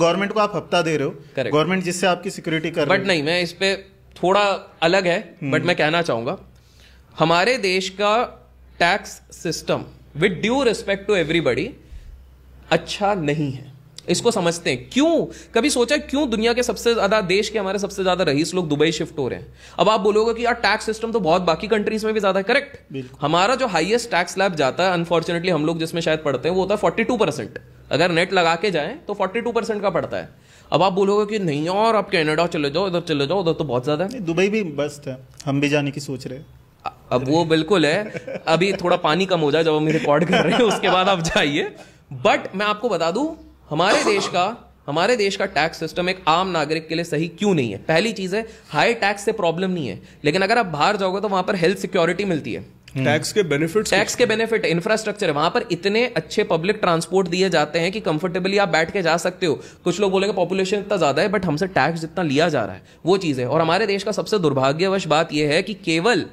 Government को आप हफ्ता दे रहे हो गवर्नमेंट जिससे आपकी सिक्योरिटी कर बट नहीं मैं इस पर थोड़ा अलग है बट हम्म। मैं कहना चाहूंगा हमारे देश का tax system with due respect to everybody अच्छा नहीं है इसको समझते हैं क्यों कभी सोचा क्यों दुनिया के सबसे ज्यादा देश के हमारे सबसे ज्यादा रईस लोग दुबई शिफ्ट हो रहे हैं अब आप बोलोगे कि यार टैक्स सिस्टम तो बहुत बाकी कंट्रीज में भी ज्यादा करेक्ट हमारा जो हाईएस्ट टैक्स लैब जाता है अनफॉर्चुनेटली हम लोग जिसमें शायद पढ़ते हैं वो होता है फोर्टी टू परसेंट अगर नेट लगा के जाए तो फोर्टी टू परसेंट का पड़ता है अब आप बोलोगे कि नहीं और आप कैनेडा चले जाओ इधर चले जाओ उधर तो बहुत ज्यादा है दुबई भी बेस्ट है हम भी जाने की सोच रहे हैं अब वो बिल्कुल है अभी थोड़ा पानी कम हो जाए जब हम रिकॉर्ड कर रहे हैं उसके बाद आप जाइए बट मैं आपको बता दूं हमारे देश का हमारे देश का टैक्स सिस्टम एक आम नागरिक के लिए सही क्यों नहीं है पहली चीज है हाई टैक्स से प्रॉब्लम नहीं है लेकिन अगर आप बाहर जाओगे तो वहां पर हेल्थ सिक्योरिटी मिलती है टैक्स hmm. के बेनिफिट टैक्स के बेनिफिट इंफ्रास्ट्रक्चर है वहां पर इतने अच्छे पब्लिक ट्रांसपोर्ट दिए जाते हैं कि कंफर्टेबली आप बैठ के जा सकते हो कुछ लोग बोलेंगे पॉपुलेशन इतना ज्यादा है बट हमसे टैक्स जितना लिया जा रहा है वो चीज है और हमारे देश का सबसे दुर्भाग्यवश बात यह है कि केवल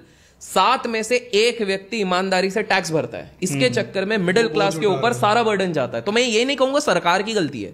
सात में से एक व्यक्ति ईमानदारी से टैक्स भरता है इसके हम्म। चक्कर में मिडिल क्लास के ऊपर सारा बर्डन जाता है तो मैं ये नहीं कहूंगा सरकार की गलती है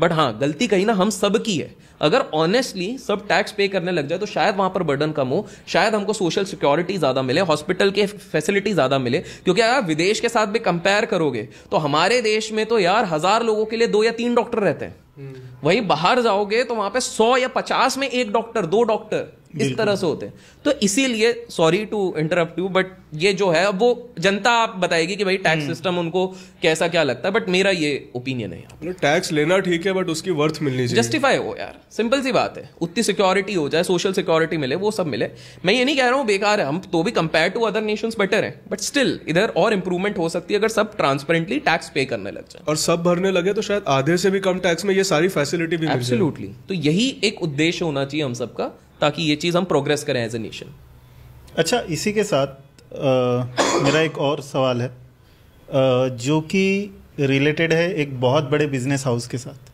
बट हाँ गलती कहीं ना हम सब की है अगर ऑनेस्टली सब टैक्स पे करने लग जाए तो शायद वहां पर बर्डन कम हो शायद हमको सोशल सिक्योरिटी ज्यादा मिले हॉस्पिटल के फैसिलिटी ज्यादा मिले क्योंकि अगर विदेश के साथ भी कंपेयर करोगे तो हमारे देश में तो यार हजार लोगों के लिए दो या तीन डॉक्टर रहते हैं हम्म। वहीं बाहर जाओगे तो वहां पे सौ या पचास में एक डॉक्टर दो डॉक्टर इस तरह से होते हैं तो इसीलिए sorry to interrupt you but ये जो है वो जनता आप बताएगी कि भाई टैक्स सिस्टम हम्म। उनको कैसा क्या लगता है बट मेरा ये ओपिनियन है टैक्स लेना ठीक है बट उसकी वर्थ मिलनी चाहिए जस्टिफाई हो यार सिंपल सी बात है उतनी सिक्योरिटी हो जाए सोशल सिक्योरिटी मिले वो सब मिले मैं ये नहीं कह रहा हूँ बेकार है हम तो भी compare to other nation better है बट स्टिल इधर और इंप्रूवमेंट हो सकती है अगर सब ट्रांसपेरेंटली टैक्स पे करने लग जाए और सब भरने लगे तो शायद आधे से भी कम टैक्स में ये सारी फैसिलिटी भी एब्सोल्युटली तो यही एक उद्देश्य होना चाहिए हम सबका ताकि ये चीज़ हम प्रोग्रेस करें एज ए नेशन अच्छा इसी के साथ आ, मेरा एक और सवाल है आ, जो कि रिलेटेड है एक बहुत बड़े बिजनेस हाउस के साथ